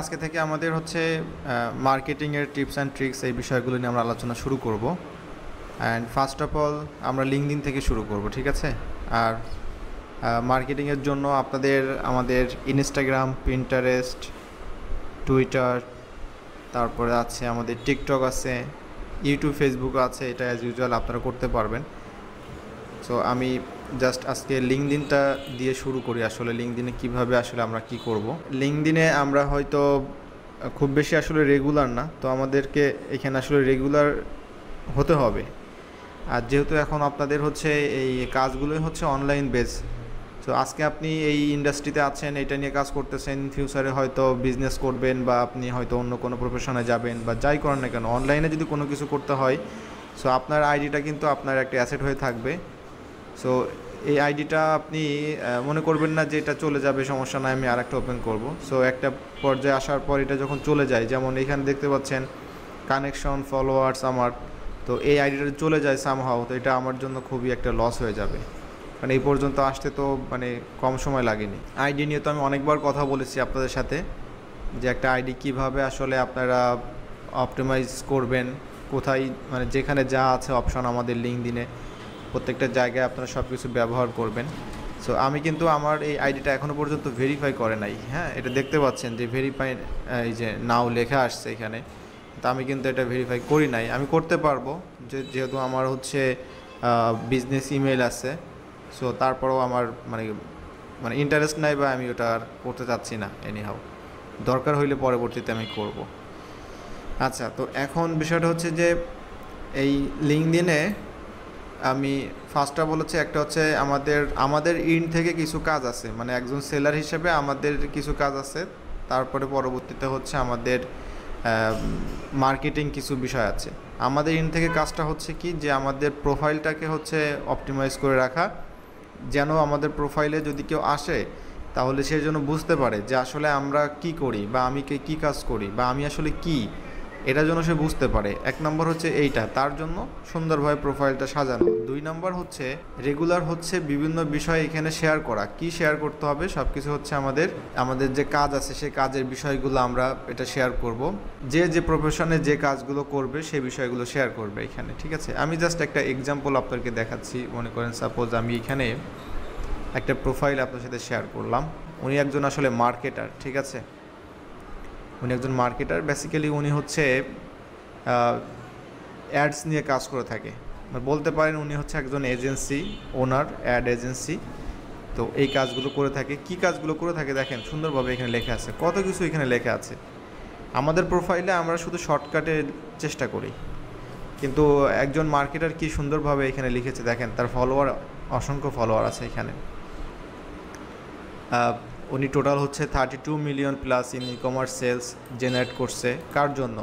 আজকে থেকে আমাদের হচ্ছে মার্কেটিংয়ের টিপস অ্যান্ড ট্রিক্স এই বিষয়গুলো নিয়ে আমরা আলোচনা শুরু করব অ্যান্ড ফার্স্ট অফ অল আমরা লিঙ্কদিন থেকে শুরু করব ঠিক আছে আর মার্কেটিংয়ের জন্য আপনাদের আমাদের ইনস্টাগ্রাম পিন্টারেস্ট টুইটার তারপরে আছে আমাদের টিকটক আছে ইউটিউব ফেসবুক আছে এটা অ্যাজ ইউজুয়াল আপনারা করতে পারবেন সো আমি জাস্ট আজকে লিঙ্কদিনটা দিয়ে শুরু করি আসলে লিঙ্কদিনে কিভাবে আসলে আমরা কি করব লিঙ্কদিনে আমরা হয়তো খুব বেশি আসলে রেগুলার না তো আমাদেরকে এখানে আসলে রেগুলার হতে হবে আর যেহেতু এখন আপনাদের হচ্ছে এই কাজগুলোই হচ্ছে অনলাইন বেস তো আজকে আপনি এই ইন্ডাস্ট্রিতে আছেন এটা নিয়ে কাজ করতেছেন ফিউচারে হয়তো বিজনেস করবেন বা আপনি হয়তো অন্য কোনো প্রফেশনে যাবেন বা যাই করেন না কেন অনলাইনে যদি কোনো কিছু করতে হয় সো আপনার আইডিটা কিন্তু আপনার একটা অ্যাসেট হয়ে থাকবে সো এই আইডিটা আপনি মনে করবেন না যে এটা চলে যাবে সমস্যা নয় আমি আর একটা ওপেন করবো সো একটা পর্যায়ে আসার পর এটা যখন চলে যায় যেমন এখানে দেখতে পাচ্ছেন কানেকশন ফলোয়ার্স আমার তো এই আইডিটা চলে যায় সামহাও তো এটা আমার জন্য খুবই একটা লস হয়ে যাবে মানে এই পর্যন্ত আসতে তো মানে কম সময় লাগেনি আইডি নিয়ে তো আমি অনেকবার কথা বলেছি আপনাদের সাথে যে একটা আইডি কিভাবে আসলে আপনারা অপটিমাইজ করবেন কোথায় মানে যেখানে যা আছে অপশন আমাদের লিঙ্ক দিনে প্রত্যেকটা জায়গায় আপনারা সব কিছু ব্যবহার করবেন সো আমি কিন্তু আমার এই আইডিটা এখনও পর্যন্ত ভেরিফাই করে নাই হ্যাঁ এটা দেখতে পাচ্ছেন যে ভেরিফাই এই যে নাও লেখা আসছে এখানে তা আমি কিন্তু এটা ভেরিফাই করি নাই আমি করতে পারবো যে যেহেতু আমার হচ্ছে বিজনেস ইমেল আছে সো তারপরেও আমার মানে মানে ইন্টারেস্ট নাই বা আমি ওটা আর করতে চাচ্ছি না এনিহাও দরকার হইলে পরবর্তীতে আমি করব আচ্ছা তো এখন বিষয়টা হচ্ছে যে এই লিঙ্কডিনে আমি ফার্স্টটা বলেছি একটা হচ্ছে আমাদের আমাদের ইন থেকে কিছু কাজ আছে মানে একজন সেলার হিসেবে আমাদের কিছু কাজ আছে তারপরে পরবর্তীতে হচ্ছে আমাদের মার্কেটিং কিছু বিষয় আছে আমাদের ইন থেকে কাজটা হচ্ছে কি যে আমাদের প্রোফাইলটাকে হচ্ছে অপটিমাইজ করে রাখা যেন আমাদের প্রোফাইলে যদি কেউ আসে তাহলে সে যেন বুঝতে পারে যে আসলে আমরা কি করি বা আমি কে কী কাজ করি বা আমি আসলে কী এটা যেন সে বুঝতে পারে এক নম্বর হচ্ছে এইটা তার জন্য সুন্দরভাবে প্রোফাইলটা সাজানো দুই নম্বর হচ্ছে রেগুলার হচ্ছে বিভিন্ন বিষয় এখানে শেয়ার করা কি শেয়ার করতে হবে সব কিছু হচ্ছে আমাদের আমাদের যে কাজ আছে সেই কাজের বিষয়গুলো আমরা এটা শেয়ার করব যে যে প্রফেশনে যে কাজগুলো করবে সেই বিষয়গুলো শেয়ার করবে এখানে ঠিক আছে আমি জাস্ট একটা এক্সাম্পল আপনাকে দেখাচ্ছি মনে করেন সাপোজ আমি এখানে একটা প্রোফাইল আপনার সাথে শেয়ার করলাম উনি একজন আসলে মার্কেটার ঠিক আছে উনি একজন মার্কেটার বেসিক্যালি উনি হচ্ছে অ্যাডস নিয়ে কাজ করে থাকে মানে বলতে পারেন উনি হচ্ছে একজন এজেন্সি ওনার অ্যাড এজেন্সি তো এই কাজগুলো করে থাকে কি কাজগুলো করে থাকে দেখেন সুন্দরভাবে এখানে লেখা আছে কত কিছু এখানে লেখা আছে আমাদের প্রোফাইলে আমরা শুধু শর্টকাটে চেষ্টা করি কিন্তু একজন মার্কেটার কি সুন্দরভাবে এখানে লিখেছে দেখেন তার ফলোয়ার অসংখ্য ফলোয়ার আছে এখানে উনি টোটাল হচ্ছে thirty two million plus in e commerce sales generate করছে কার জন্য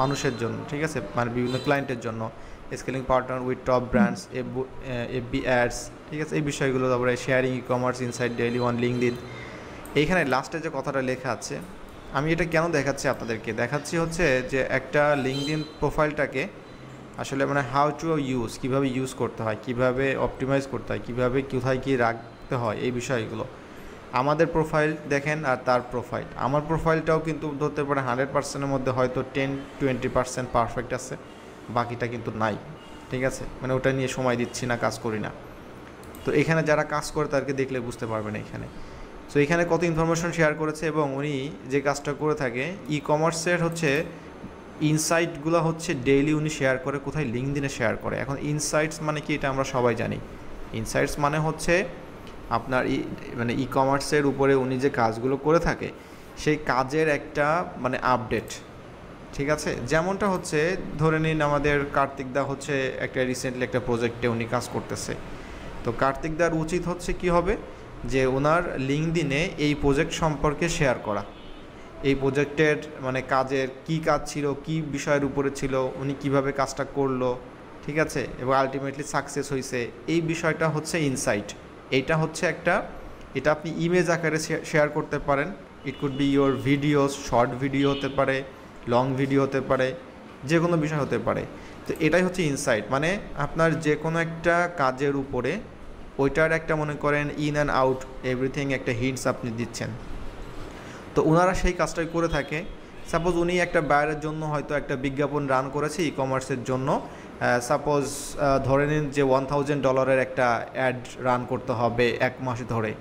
মানুষের জন্য ঠিক আছে মানে বিভিন্ন ক্লায়েন্টের জন্য scaling partner with top brands F B ads ঠিক আছে এই বিষয়গুলো তারপরে sharing e commerce inside daily one LinkedIn এইখানে লাস্টে যে কথাটা লেখা আছে আমি এটা কেন দেখাচ্ছি আপনাদেরকে দেখাচ্ছি হচ্ছে যে একটা ইন প্রোফাইলটাকে আসলে মানে হাউ টু ইউজ কীভাবে ইউজ করতে হয় কীভাবে অপটিমাইজ করতে হয় কীভাবে কোথায় কী রাখতে হয় এই বিষয়গুলো আমাদের প্রোফাইল দেখেন আর তার প্রোফাইল আমার প্রোফাইলটাও কিন্তু ধরতে পারে হান্ড্রেড পার্সেন্টের মধ্যে হয়তো টেন টোয়েন্টি পার্সেন্ট পারফেক্ট আছে বাকিটা কিন্তু নাই ঠিক আছে মানে ওটা নিয়ে সময় দিচ্ছি না কাজ করি না তো এখানে যারা কাজ করে তাদেরকে দেখলে বুঝতে পারবেন এখানে সো এখানে কত ইনফরমেশন শেয়ার করেছে এবং উনি যে কাজটা করে থাকে ই কমার্সের হচ্ছে ইনসাইটগুলো হচ্ছে ডেইলি উনি শেয়ার করে কোথায় লিঙ্ক দিনে শেয়ার করে এখন ইনসাইটস মানে কি এটা আমরা সবাই জানি ইনসাইটস মানে হচ্ছে আপনার ই মানে ই কমার্সের উপরে উনি যে কাজগুলো করে থাকে সেই কাজের একটা মানে আপডেট ঠিক আছে যেমনটা হচ্ছে ধরে নিন আমাদের কার্তিকদা হচ্ছে একটা রিসেন্টলি একটা প্রজেক্টে উনি কাজ করতেছে তো কার্তিকদার উচিত হচ্ছে কি হবে যে ওনার লিঙ্ক দিনে এই প্রজেক্ট সম্পর্কে শেয়ার করা এই প্রজেক্টের মানে কাজের কি কাজ ছিল কি বিষয়ের উপরে ছিল উনি কিভাবে কাজটা করলো ঠিক আছে এবং আলটিমেটলি সাকসেস হয়েছে এই বিষয়টা হচ্ছে ইনসাইট এটা হচ্ছে একটা এটা আপনি ইমেজ আকারে শেয়ার করতে পারেন it could be your videos short video হতে পারে লং ভিডিও হতে পারে যে কোনো বিষয় হতে পারে তো এটাই হচ্ছে ইনসাইট মানে আপনার যে কোনো একটা কাজের উপরে ওইটার একটা মনে করেন ইন অ্যান্ড আউট এভরিথিং একটা হিন্টস আপনি দিচ্ছেন তো ওনারা সেই কাজটাই করে থাকে সাপোজ উনি একটা বায়ারের জন্য হয়তো একটা বিজ্ঞাপন রান করেছে ই কমার্সের জন্য সাপোজ ধরে নিন যে ওয়ান থাউজেন্ড ডলারের একটা অ্যাড রান করতে হবে এক মাস ধরে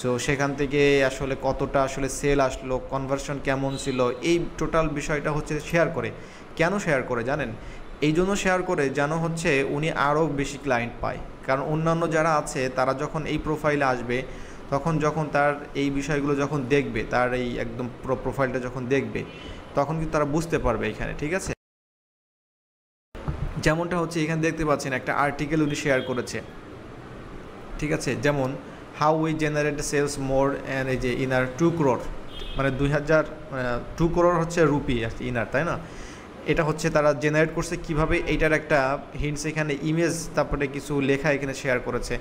সো সেখান থেকে আসলে কতটা আসলে সেল আসলো কনভার্সন কেমন ছিল এই টোটাল বিষয়টা হচ্ছে শেয়ার করে কেন শেয়ার করে জানেন এই জন্য শেয়ার করে যেন হচ্ছে উনি আরও বেশি ক্লায়েন্ট পায় কারণ অন্যান্য যারা আছে তারা যখন এই প্রোফাইলে আসবে তখন যখন তার এই বিষয়গুলো যখন দেখবে তার এই একদম প্রোফাইলটা যখন দেখবে তখন কিন্তু তারা বুঝতে পারবে এখানে ঠিক আছে যেমনটা হচ্ছে এখানে দেখতে পাচ্ছেন একটা আর্টিকেল উনি শেয়ার করেছে ঠিক আছে যেমন how we generate sales more and এই যে ইনার টু ক্রোর মানে দুই হাজার টু মানে ক্রোর হচ্ছে রুপি ইনার তাই না এটা হচ্ছে তারা জেনারেট করছে কিভাবে এইটার একটা হিন্টস এখানে ইমেজ তারপরে কিছু লেখা এখানে শেয়ার করেছে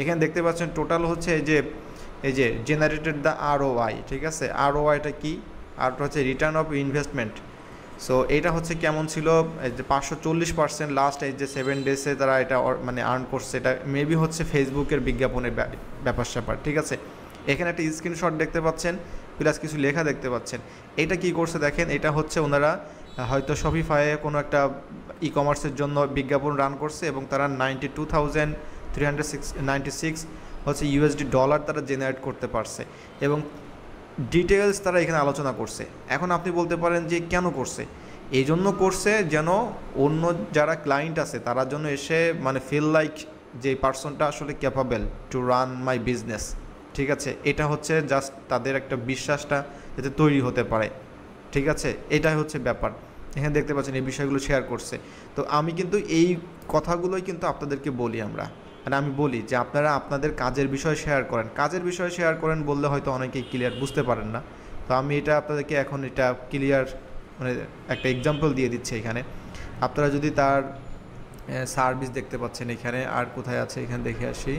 এখানে দেখতে পাচ্ছেন টোটাল হচ্ছে এই যে এই যে জেনারেটেড দ্য আর ঠিক আছে আর ওয়াইটা কী আর হচ্ছে রিটার্ন অফ ইনভেস্টমেন্ট সো এটা হচ্ছে কেমন ছিল যে পাঁচশো চল্লিশ পার্সেন্ট লাস্ট এই যে সেভেন ডেজে তারা এটা মানে আর্ন করছে এটা মেবি হচ্ছে ফেসবুকের বিজ্ঞাপনের ব্যাপার স্যাপার ঠিক আছে এখানে একটা স্ক্রিনশট দেখতে পাচ্ছেন প্লাস কিছু লেখা দেখতে পাচ্ছেন এটা কি করছে দেখেন এটা হচ্ছে ওনারা হয়তো শপিফাইয়ে কোনো একটা ই কমার্সের জন্য বিজ্ঞাপন রান করছে এবং তারা ninety two thousand three hundred six ninety six হচ্ছে ইউএসডি ডলার তারা জেনারেট করতে পারছে এবং ডিটেলস তারা এখানে আলোচনা করছে এখন আপনি বলতে পারেন যে কেন করছে এই জন্য করছে যেন অন্য যারা ক্লায়েন্ট আছে তারা জন্য এসে মানে ফিল লাইক যে পার্সনটা আসলে capable to run my business ঠিক আছে এটা হচ্ছে জাস্ট তাদের একটা বিশ্বাসটা যাতে তৈরি হতে পারে ঠিক আছে এটাই হচ্ছে ব্যাপার এখানে দেখতে পাচ্ছেন এই বিষয়গুলো শেয়ার করছে তো আমি কিন্তু এই কথাগুলোই কিন্তু আপনাদেরকে বলি আমরা মানে আমি বলি যে আপনারা আপনাদের কাজের বিষয় শেয়ার করেন কাজের বিষয় শেয়ার করেন বললে হয়তো অনেকেই ক্লিয়ার বুঝতে পারেন না তো আমি এটা আপনাদেরকে এখন এটা ক্লিয়ার মানে একটা এক্সাম্পল দিয়ে দিচ্ছি এখানে আপনারা যদি তার সার্ভিস দেখতে পাচ্ছেন এখানে আর কোথায় আছে এখানে দেখে আসি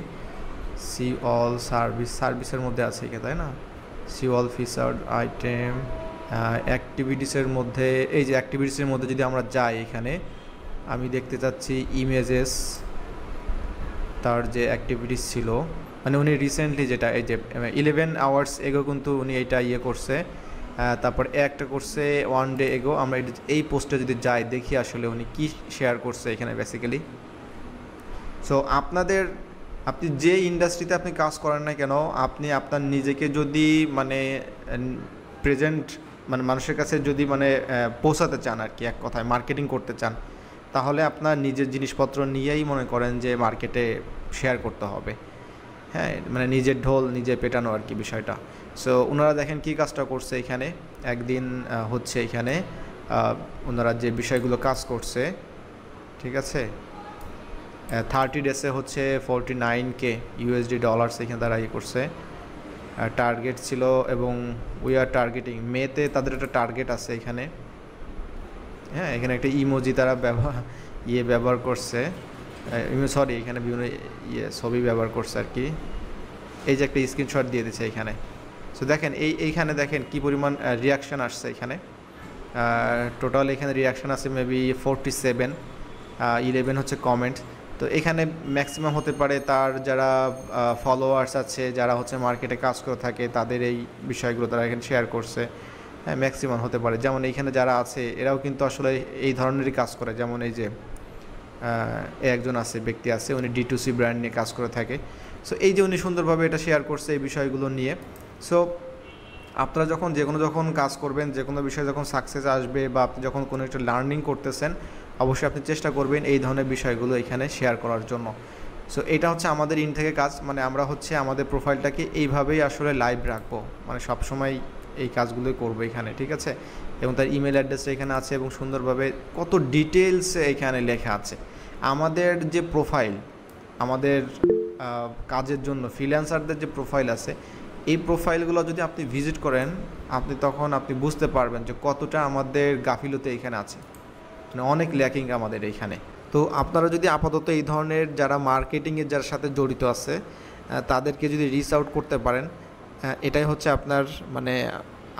সি অল সার্ভিস সার্ভিসের মধ্যে আছে এখানে তাই না সি অল ফিচার আইটেম অ্যাক্টিভিটিসের মধ্যে এই যে অ্যাক্টিভিটিসের মধ্যে যদি আমরা যাই এখানে আমি দেখতে চাচ্ছি ইমেজেস তার যে অ্যাক্টিভিটিস ছিল মানে উনি রিসেন্টলি যেটা এই যে ইলেভেন আওয়ার্স এগো কিন্তু উনি এটা ইয়ে করছে তারপর একটা করছে ওয়ান ডে এগো আমরা এই পোস্টে যদি যাই দেখি আসলে উনি কি শেয়ার করছে এখানে বেসিক্যালি সো আপনাদের আপনি যে ইন্ডাস্ট্রিতে আপনি কাজ করেন না কেন আপনি আপনার নিজেকে যদি মানে প্রেজেন্ট মানে মানুষের কাছে যদি মানে পৌঁছাতে চান আর কি এক কথায় মার্কেটিং করতে চান তাহলে আপনার নিজের জিনিসপত্র নিয়েই মনে করেন যে মার্কেটে শেয়ার করতে হবে হ্যাঁ মানে নিজের ঢোল নিজে পেটানো আর কি বিষয়টা সো ওনারা দেখেন কি কাজটা করছে এখানে একদিন হচ্ছে এখানে ওনারা যে বিষয়গুলো কাজ করছে ঠিক আছে থার্টি ডেসে হচ্ছে forty nine K USD dollars এখানে তারা ইয়ে করছে টার্গেট ছিল এবং উই আর টার্গেটিং মেতে তাদের একটা টার্গেট আছে এখানে হ্যাঁ এখানে একটা ইমোজি তারা ব্যবহার ইয়ে ব্যবহার করছে সরি এখানে বিভিন্ন ইয়ে ছবি ব্যবহার করছে আর কি এই যে একটা স্ক্রিনশট দিয়ে দিচ্ছে এখানে সো দেখেন এই এইখানে দেখেন কি পরিমাণ রিয়াকশান আসছে এখানে টোটাল এখানে রিয়াকশান আছে মেবি ফোরটি সেভেন ইলেভেন হচ্ছে কমেন্ট তো এখানে ম্যাক্সিমাম হতে পারে তার যারা ফলোয়ার্স আছে যারা হচ্ছে মার্কেটে কাজ করে থাকে তাদের এই বিষয়গুলো তারা এখানে শেয়ার করছে ম্যাক্সিমাম হতে পারে যেমন এইখানে যারা আছে এরাও কিন্তু আসলে এই ধরনেরই কাজ করে যেমন এই যে একজন আছে ব্যক্তি আছে উনি ডিটুসি ব্র্যান্ড নিয়ে কাজ করে থাকে সো এই যে উনি সুন্দরভাবে এটা শেয়ার করছে এই বিষয়গুলো নিয়ে সো আপনারা যখন যে কোনো যখন কাজ করবেন যে কোনো বিষয়ে যখন সাকসেস আসবে বা আপনি যখন কোনো একটা লার্নিং করতেছেন অবশ্যই আপনি চেষ্টা করবেন এই ধরনের বিষয়গুলো এখানে শেয়ার করার জন্য সো এটা হচ্ছে আমাদের ইন থেকে কাজ মানে আমরা হচ্ছে আমাদের প্রোফাইলটাকে এইভাবেই আসলে লাইভ রাখবো মানে সবসময় এই কাজগুলোই করবে এখানে ঠিক আছে এবং তার ইমেল অ্যাড্রেসটা এখানে আছে এবং সুন্দরভাবে কত ডিটেলস এখানে লেখা আছে আমাদের যে প্রোফাইল আমাদের কাজের জন্য ফ্রিল্যান্সারদের যে প্রোফাইল আছে এই প্রোফাইলগুলো যদি আপনি ভিজিট করেন আপনি তখন আপনি বুঝতে পারবেন যে কতটা আমাদের গাফিলতে এখানে আছে মানে অনেক ল্যাকিং আমাদের এখানে তো আপনারা যদি আপাতত এই ধরনের যারা মার্কেটিংয়ের যার সাথে জড়িত আছে তাদেরকে যদি রিচ আউট করতে পারেন এটাই হচ্ছে আপনার মানে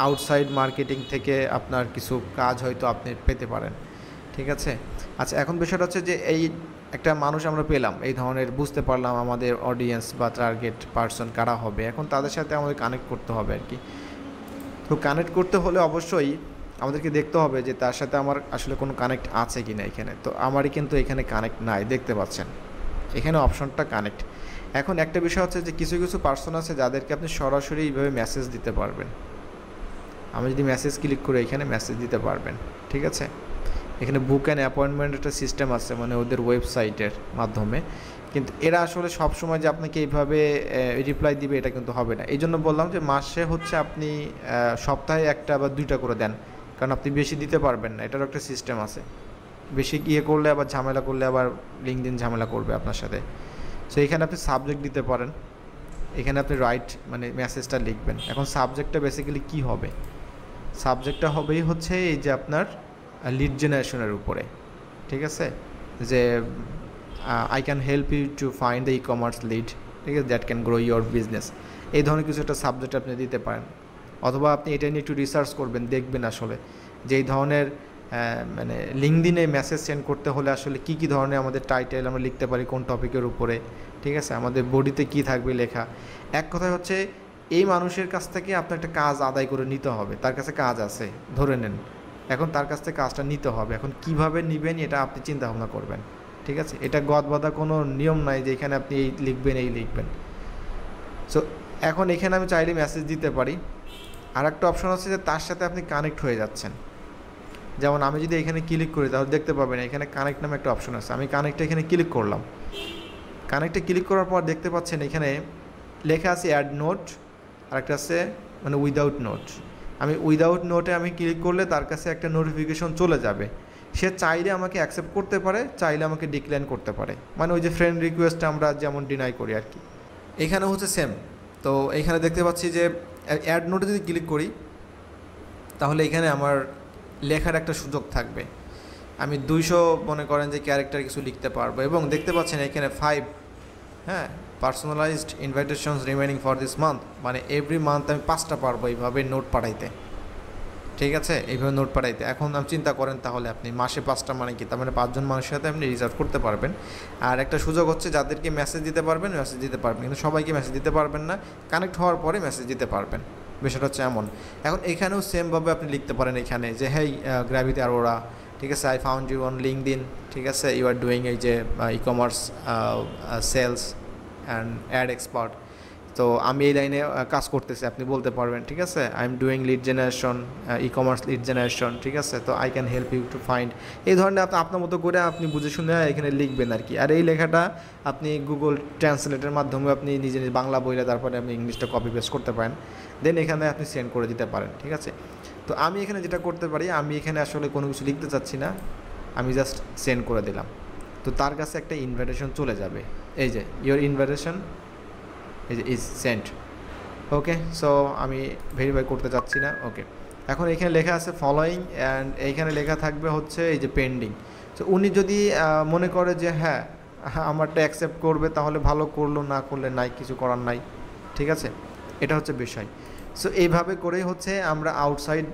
আউটসাইড মার্কেটিং থেকে আপনার কিছু কাজ হয়তো আপনি পেতে পারেন ঠিক আছে আচ্ছা এখন বিষয়টা হচ্ছে যে এই একটা মানুষ আমরা পেলাম এই ধরনের বুঝতে পারলাম আমাদের অডিয়েন্স বা টার্গেট পারসন কারা হবে এখন তাদের সাথে আমাদের কানেক্ট করতে হবে আর কি তো কানেক্ট করতে হলে অবশ্যই আমাদেরকে দেখতে হবে যে তার সাথে আমার আসলে কোনো কানেক্ট আছে কি না এখানে তো আমারই কিন্তু এখানে কানেক্ট নাই দেখতে পাচ্ছেন এখানে অপশনটা কানেক্ট এখন একটা বিষয় হচ্ছে যে কিছু কিছু পার্সন আছে যাদেরকে আপনি সরাসরি এইভাবে মেসেজ দিতে পারবেন আমি যদি মেসেজ ক্লিক করে এখানে মেসেজ দিতে পারবেন ঠিক আছে এখানে বুক অ্যান্ড অ্যাপয়েন্টমেন্ট একটা সিস্টেম আছে মানে ওদের ওয়েবসাইটের মাধ্যমে কিন্তু এরা আসলে সব সময় যে আপনাকে এইভাবে রিপ্লাই দিবে এটা কিন্তু হবে না এই জন্য বললাম যে মাসে হচ্ছে আপনি সপ্তাহে একটা বা দুইটা করে দেন কারণ আপনি বেশি দিতে পারবেন না এটারও একটা সিস্টেম আছে বেশি ইয়ে করলে আবার ঝামেলা করলে আবার লিঙ্ক দিন ঝামেলা করবে আপনার সাথে সো এখানে আপনি সাবজেক্ট দিতে পারেন এখানে আপনি রাইট মানে মেসেজটা লিখবেন এখন সাবজেক্টটা বেসিক্যালি কি হবে সাবজেক্টটা হবেই হচ্ছে এই যে আপনার লিড জেনারেশনের উপরে ঠিক আছে যে I can help you to find the e commerce lead ঠিক আছে that can grow your business এই ধরনের কিছু একটা সাবজেক্ট আপনি দিতে পারেন অথবা আপনি এটা নিয়ে একটু রিসার্চ করবেন দেখবেন আসলে যে এই ধরনের হ্যাঁ, মানে লিঙ্কদিনে মেসেজ সেন্ড করতে হলে আসলে কি কি ধরনের আমাদের টাইটেল আমরা লিখতে পারি কোন টপিকের উপরে ঠিক আছে আমাদের বডিতে কি থাকবে লেখা এক কথা হচ্ছে এই মানুষের কাছ থেকে আপনার একটা কাজ আদায় করে নিতে হবে তার কাছে কাজ আছে ধরে নেন এখন তার কাছ থেকে কাজটা নিতে হবে এখন কিভাবে নেবেন এটা আপনি চিন্তা ভাবনা করবেন ঠিক আছে এটা গদবাদা কোনো নিয়ম নাই যে এখানে আপনি এই লিখবেন এই লিখবেন সো এখন এখানে আমি চাইলে মেসেজ দিতে পারি আর একটা অপশন আছে যে তার সাথে আপনি কানেক্ট হয়ে যাচ্ছেন যেমন আমি যদি এখানে ক্লিক করি তাহলে দেখতে পাবেন এখানে কানেক্ট নামে একটা অপশন আছে আমি কানেক্টে এখানে ক্লিক করলাম কানেক্টে ক্লিক করার পর দেখতে পাচ্ছেন এখানে লেখা আছে অ্যাড নোট আর একটা আছে মানে উইদাউট নোট আমি উইদাউট নোটে আমি ক্লিক করলে তার কাছে একটা নোটিফিকেশন চলে যাবে সে চাইলে আমাকে অ্যাকসেপ্ট করতে পারে চাইলে আমাকে ডিক্লাইন করতে পারে মানে ওই যে ফ্রেন্ড রিকোয়েস্ট আমরা যেমন ডিনাই করি আর কি এখানে হচ্ছে সেম তো এখানে দেখতে পাচ্ছি যে অ্যাড নোটে যদি ক্লিক করি তাহলে এখানে আমার লেখার একটা সুযোগ থাকবে আমি দুইশো মনে করেন যে ক্যারেক্টার কিছু লিখতে পারবো এবং দেখতে পাচ্ছেন এখানে ফাইভ হ্যাঁ personalised invitations remaining for this month মানে এভরি মান্থ আমি পাঁচটা পারবো এইভাবে নোট পাঠাইতে ঠিক আছে এইভাবে নোট পাঠাইতে এখন আপনি চিন্তা করেন তাহলে আপনি মাসে পাঁচটা মানে কি তার মানে পাঁচজন মানুষের সাথে আপনি রিজার্ভ করতে পারবেন আর একটা সুযোগ হচ্ছে যাদেরকে মেসেজ দিতে পারবেন মেসেজ দিতে পারবেন কিন্তু সবাইকে মেসেজ দিতে পারবেন না কানেক্ট হওয়ার পরে মেসেজ দিতে পারবেন বিষয়টা হচ্ছে এমন এখন এখানেও সেমভাবে আপনি লিখতে পারেন এখানে যে হ্যাঁ গ্র্যাভিতে আর ওরা ঠিক আছে I found you on LinkedIn ঠিক আছে ইউ আর ডুইং এই যে e commerce sales and ad expert তো আমি এই লাইনে কাজ করতেছি আপনি বলতে পারবেন ঠিক আছে I am doing lead generation e commerce lead generation ঠিক আছে তো I can help you to find এই ধরনের আপনি আপনার মতো করে আপনি বুঝে শুনে এখানে লিখবেন আর কি আর এই লেখাটা আপনি গুগল ট্রান্সলেটের মাধ্যমে আপনি নিজে নিজে বাংলা বইলে তারপরে আপনি ইংলিশটা কপি পেস্ট করতে পারেন দেন এখানে আপনি সেন্ড করে দিতে পারেন ঠিক আছে তো আমি এখানে যেটা করতে পারি আমি এখানে আসলে কোনো কিছু লিখতে চাচ্ছি না আমি জাস্ট সেন্ড করে দিলাম তো তার কাছে একটা ইনভাইটেশন চলে যাবে এই যে your invitation is sent okay so আমি ভেরিফাই করতে চাচ্ছি না ওকে এখন এখানে লেখা আছে ফলোয়িং অ্যান্ড এইখানে লেখা থাকবে হচ্ছে এই যে পেন্ডিং তো উনি যদি মনে করে যে হ্যাঁ আমারটা অ্যাকসেপ্ট করবে তাহলে ভালো করলো না করলে নাই কিছু করার নাই ঠিক আছে এটা হচ্ছে বিষয় সো এইভাবে করেই হচ্ছে আমরা আউটসাইড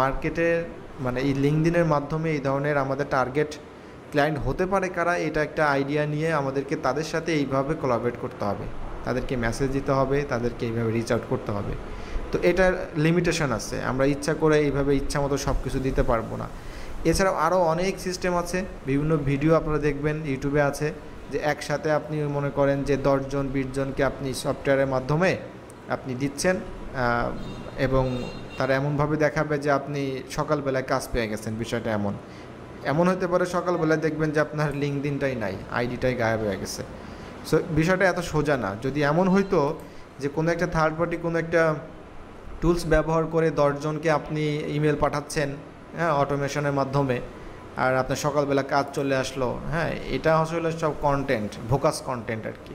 মার্কেটের মানে এই লিঙ্কদিনের মাধ্যমে এই ধরনের আমাদের টার্গেট ক্লায়েন্ট হতে পারে কারা এটা একটা আইডিয়া নিয়ে আমাদেরকে তাদের সাথে এইভাবে কোলাবরেট করতে হবে তাদেরকে মেসেজ দিতে হবে তাদেরকে এইভাবে রিচ আউট করতে হবে তো এটার লিমিটেশন আছে আমরা ইচ্ছা করে এইভাবে ইচ্ছা মতো সব কিছু দিতে পারবো না এছাড়াও আরও অনেক সিস্টেম আছে বিভিন্ন ভিডিও আপনারা দেখবেন ইউটিউবে আছে যে একসাথে আপনি মনে করেন যে দশজন বিশজনকে আপনি সফটওয়্যারের মাধ্যমে আপনি দিচ্ছেন এবং তারা এমনভাবে দেখাবে যে আপনি সকালবেলায় কাজ পেয়ে গেছেন বিষয়টা এমন এমন হতে পারে সকালবেলায় দেখবেন যে আপনার লিঙ্ক দিনটাই নাই আইডিটাই গায়েব হয়ে গেছে সো বিষয়টা এত সোজা না যদি এমন হইতো যে কোনো একটা থার্ড পার্টি কোনো একটা টুলস ব্যবহার করে দশজনকে আপনি ইমেল পাঠাচ্ছেন হ্যাঁ অটোমেশনের মাধ্যমে আর আপনার সকালবেলা কাজ চলে আসলো হ্যাঁ এটা আসলে সব কন্টেন্ট ভোকাস কন্টেন্ট আর কি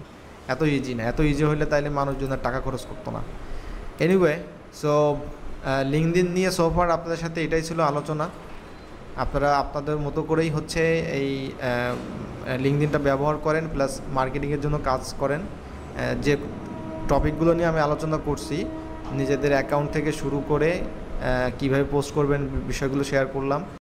এত ইজি না এত ইজি হলে তাইলে মানুষজনের টাকা খরচ করতো না এনিওয়ে সো লিঙ্কদিন নিয়ে সোফার আপনাদের সাথে এটাই ছিল আলোচনা আপনারা আপনাদের মতো করেই হচ্ছে এই লিঙ্কডিনটা ব্যবহার করেন প্লাস মার্কেটিংয়ের জন্য কাজ করেন যে টপিকগুলো নিয়ে আমি আলোচনা করছি নিজেদের অ্যাকাউন্ট থেকে শুরু করে কিভাবে পোস্ট করবেন বিষয়গুলো শেয়ার করলাম